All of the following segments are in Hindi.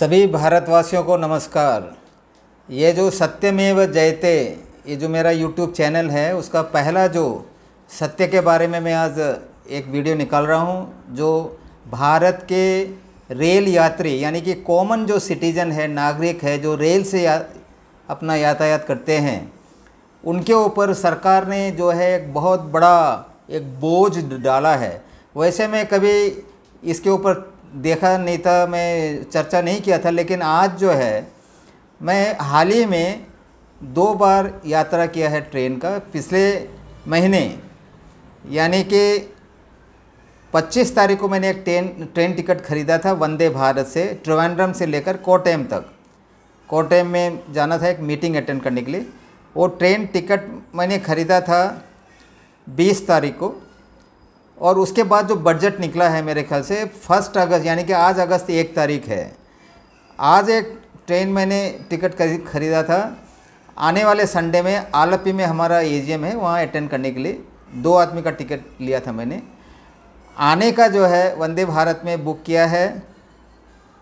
सभी भारतवासियों को नमस्कार ये जो सत्यमेव जयते ये जो मेरा यूट्यूब चैनल है उसका पहला जो सत्य के बारे में मैं आज एक वीडियो निकाल रहा हूँ जो भारत के रेल यात्री यानी कि कॉमन जो सिटीजन है नागरिक है जो रेल से या, अपना यातायात करते हैं उनके ऊपर सरकार ने जो है एक बहुत बड़ा एक बोझ डाला है वैसे मैं कभी इसके ऊपर देखा नहीं था मैं चर्चा नहीं किया था लेकिन आज जो है मैं हाल ही में दो बार यात्रा किया है ट्रेन का पिछले महीने यानी कि 25 तारीख को मैंने एक ट्रेन ट्रेन टिकट खरीदा था वंदे भारत से ट्रिवेंड्रम से लेकर कोटेम तक कोटेम में जाना था एक मीटिंग अटेंड करने के लिए वो ट्रेन टिकट मैंने ख़रीदा था 20 तारीख को और उसके बाद जो बजट निकला है मेरे ख्याल से फर्स्ट अगस्त यानी कि आज अगस्त एक तारीख है आज एक ट्रेन मैंने टिकट खरीदा था आने वाले संडे में आलपी में हमारा ए है वहाँ अटेंड करने के लिए दो आदमी का टिकट लिया था मैंने आने का जो है वंदे भारत में बुक किया है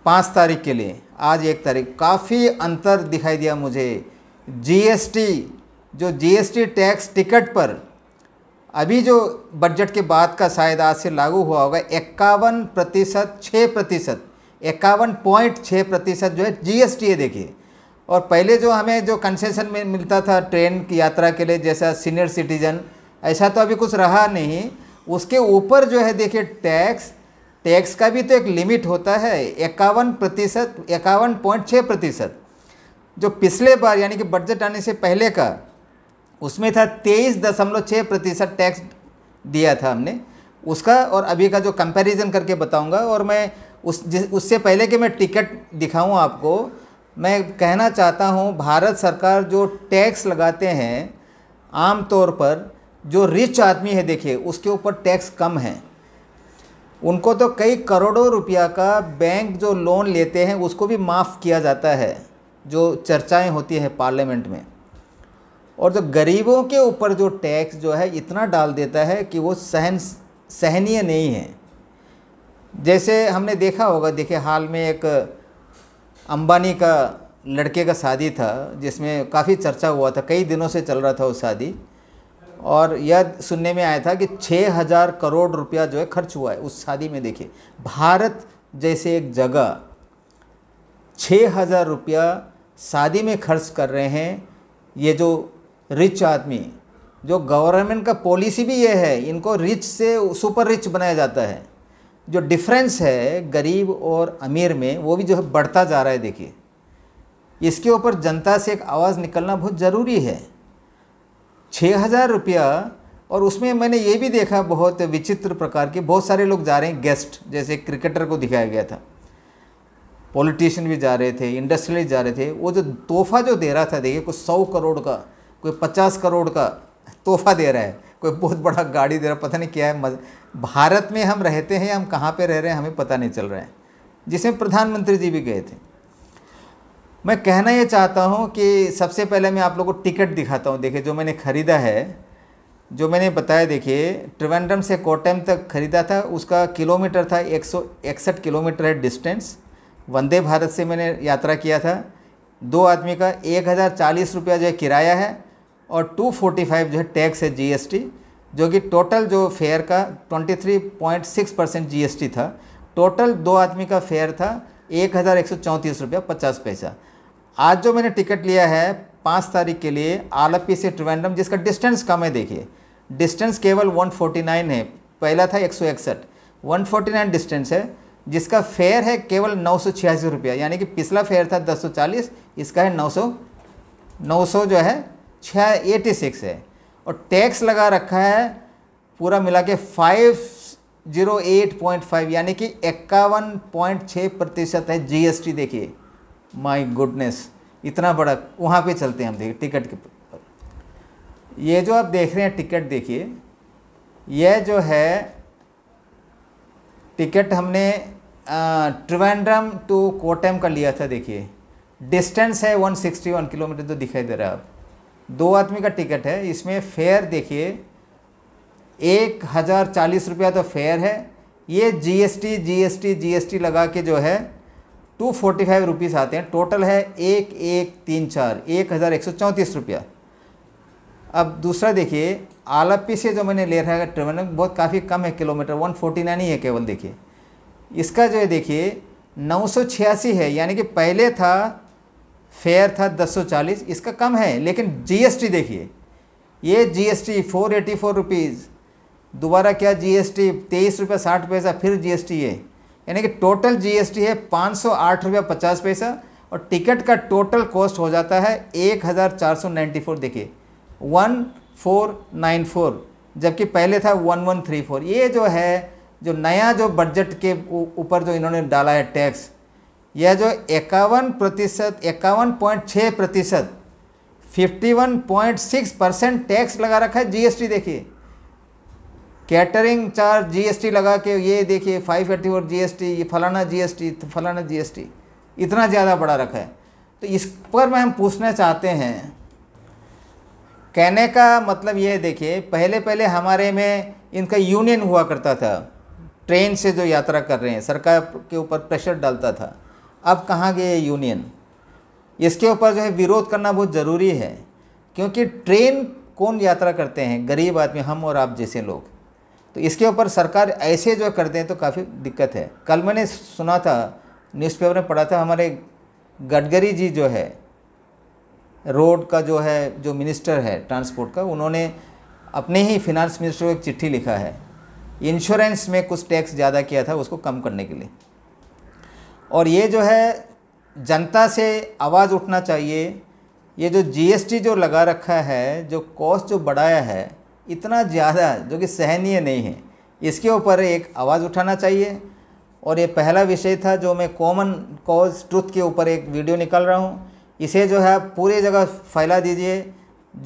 पाँच तारीख के लिए आज एक तारीख काफ़ी अंतर दिखाई दिया मुझे जीएसटी जो जीएसटी टैक्स टिकट पर अभी जो बजट के बाद का शायद आज से लागू हुआ होगा इक्यावन प्रतिशत छः प्रतिशत इक्यावन पॉइंट छः प्रतिशत जो है जीएसटी है देखिए और पहले जो हमें जो कंसेशन में मिलता था ट्रेन की यात्रा के लिए जैसा सीनियर सिटीजन ऐसा तो अभी कुछ रहा नहीं उसके ऊपर जो है देखिए टैक्स टैक्स का भी तो एक लिमिट होता है इक्यावन प्रतिशत इक्यावन पॉइंट छः प्रतिशत जो पिछले बार यानी कि बजट आने से पहले का उसमें था तेईस दशमलव छः प्रतिशत टैक्स दिया था हमने उसका और अभी का जो कंपैरिजन करके बताऊंगा और मैं उस जिस उससे पहले कि मैं टिकट दिखाऊं आपको मैं कहना चाहता हूं भारत सरकार जो टैक्स लगाते हैं आम तौर पर जो रिच आदमी है देखिए उसके ऊपर टैक्स कम है उनको तो कई करोड़ों रुपया का बैंक जो लोन लेते हैं उसको भी माफ़ किया जाता है जो चर्चाएं होती हैं पार्लियामेंट में और जो गरीबों के ऊपर जो टैक्स जो है इतना डाल देता है कि वो सहन सहनीय नहीं है जैसे हमने देखा होगा देखिए हाल में एक अंबानी का लड़के का शादी था जिसमें काफ़ी चर्चा हुआ था कई दिनों से चल रहा था वो शादी और यह सुनने में आया था कि छः हज़ार करोड़ रुपया जो है खर्च हुआ है उस शादी में देखिए भारत जैसे एक जगह छः हज़ार रुपया शादी में खर्च कर रहे हैं ये जो रिच आदमी जो गवर्नमेंट का पॉलिसी भी ये है इनको रिच से सुपर रिच बनाया जाता है जो डिफरेंस है गरीब और अमीर में वो भी जो है बढ़ता जा रहा है देखिए इसके ऊपर जनता से एक आवाज़ निकलना बहुत ज़रूरी है छः हज़ार रुपया और उसमें मैंने ये भी देखा बहुत विचित्र प्रकार के बहुत सारे लोग जा रहे हैं गेस्ट जैसे क्रिकेटर को दिखाया गया था पॉलिटिशियन भी जा रहे थे इंडस्ट्रियलिस्ट जा रहे थे वो जो तोहफा जो दे रहा था देखिए कुछ सौ करोड़ का कोई पचास करोड़ का तोहफा दे रहा है कोई बहुत बड़ा गाड़ी दे रहा है पता नहीं क्या है भारत में हम रहते हैं हम कहाँ पे रह रहे हैं हमें पता नहीं चल रहा है जिसमें प्रधानमंत्री जी भी गए थे मैं कहना ये चाहता हूँ कि सबसे पहले मैं आप लोगों को टिकट दिखाता हूँ देखिए जो मैंने ख़रीदा है जो मैंने बताया देखिए त्रिवेंद्रम से कोटम तक खरीदा था उसका किलोमीटर था एक किलोमीटर है डिस्टेंस वंदे भारत से मैंने यात्रा किया था दो आदमी का एक हज़ार चालीस रुपया जो है किराया है और 245 जो है टैक्स है जीएसटी जो कि टोटल जो फेयर का 23.6 परसेंट जी था टोटल दो आदमी का फेयर था एक हज़ार एक सौ चौंतीस रुपया पचास पैसा आज जो मैंने टिकट लिया है पाँच तारीख के लिए आलपी से ट्रिवेंडम जिसका डिस्टेंस कम है देखिए डिस्टेंस केवल 149 है पहला था एक सौ इकसठ वन डिस्टेंस है जिसका फेयर है केवल नौ सौ छियासी रुपया यानी कि पिछला फेयर था 1040 इसका है 900 900 जो है छः एटी सिक्स है और टैक्स लगा रखा है पूरा मिला के five zero eight point five यानी कि इक्यावन पॉइंट छः प्रतिशत है जीएसटी देखिए माय गुडनेस इतना बड़ा वहाँ पे चलते हैं हम देखिए टिकट के पर ये जो आप देख रहे हैं टिकट देखिए यह जो है टिकट हमने ट्रिवेंड्रम टू कोटम का लिया था देखिए डिस्टेंस है 161 किलोमीटर तो दिखाई दे रहा है आप दो आदमी का टिकट है इसमें फेयर देखिए एक हज़ार चालीस रुपया तो फेयर है ये जीएसटी जीएसटी जीएसटी लगा के जो है टू फोर्टी फाइव रुपीज़ आते हैं टोटल है एक एक तीन चार एक हज़ार एक सौ चौंतीस रुपया अब दूसरा देखिए आलापी से जो मैंने ले रहा है ट्रेवल बहुत काफ़ी कम है किलोमीटर वन फोर्टी नाइन ही है केवल देखिए इसका जो है देखिए नौ सौ छियासी है यानी कि पहले था फेयर था 240 इसका कम है लेकिन जीएसटी देखिए ये जीएसटी 484 रुपीज़ दोबारा क्या जीएसटी तेईस रुपये साठ पैसा फिर जीएसटी है यानी कि टोटल जीएसटी है पाँच सौ आठ रुपया पचास पैसा और टिकट का टोटल कॉस्ट हो जाता है एक हज़ार चार सौ नाइन्टी फोर देखिए वन फोर नाइन फोर जबकि पहले था वन वन थ्री फोर ये जो है जो नया जो बजट के ऊपर जो इन्होंने डाला है टैक्स यह जो इक्यावन प्रतिशत इक्यावन पॉइंट छः प्रतिशत fifty one point six percent tax लगा रखा है जीएसटी देखिए कैटरिंग चार्ज जीएसटी लगा के ये देखिए फाइव एट्टी फोर जी ये फलाना जीएसटी तो फलाना जीएसटी इतना ज़्यादा बढ़ा रखा है तो इस पर मैं हम पूछना चाहते हैं कहने का मतलब ये देखिए पहले पहले हमारे में इनका यूनियन हुआ करता था ट्रेन से जो यात्रा कर रहे हैं सरकार के ऊपर प्रेशर डालता था अब कहाँ गए यूनियन इसके ऊपर जो है विरोध करना बहुत ज़रूरी है क्योंकि ट्रेन कौन यात्रा करते हैं गरीब आदमी हम और आप जैसे लोग तो इसके ऊपर सरकार ऐसे जो करते हैं तो काफ़ी दिक्कत है कल मैंने सुना था न्यूज़पेपर में पढ़ा था हमारे गडकरी जी जो है रोड का जो है जो मिनिस्टर है ट्रांसपोर्ट का उन्होंने अपने ही फिनांस मिनिस्टर को एक चिट्ठी लिखा है इंश्योरेंस में कुछ टैक्स ज़्यादा किया था उसको कम करने के लिए और ये जो है जनता से आवाज़ उठना चाहिए ये जो जीएसटी जो लगा रखा है जो कॉस्ट जो बढ़ाया है इतना ज़्यादा जो कि सहनीय नहीं है इसके ऊपर एक आवाज़ उठाना चाहिए और ये पहला विषय था जो मैं कॉमन कॉज ट्रुथ के ऊपर एक वीडियो निकाल रहा हूँ इसे जो है पूरे जगह फैला दीजिए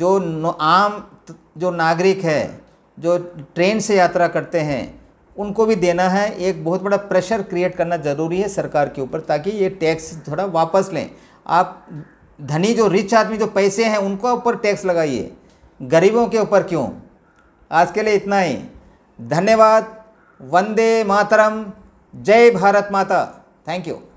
जो आम जो नागरिक है जो ट्रेन से यात्रा करते हैं उनको भी देना है एक बहुत बड़ा प्रेशर क्रिएट करना ज़रूरी है सरकार के ऊपर ताकि ये टैक्स थोड़ा वापस लें आप धनी जो रिच आदमी जो पैसे हैं उनके ऊपर टैक्स लगाइए गरीबों के ऊपर क्यों आज के लिए इतना ही धन्यवाद वंदे मातरम जय भारत माता थैंक यू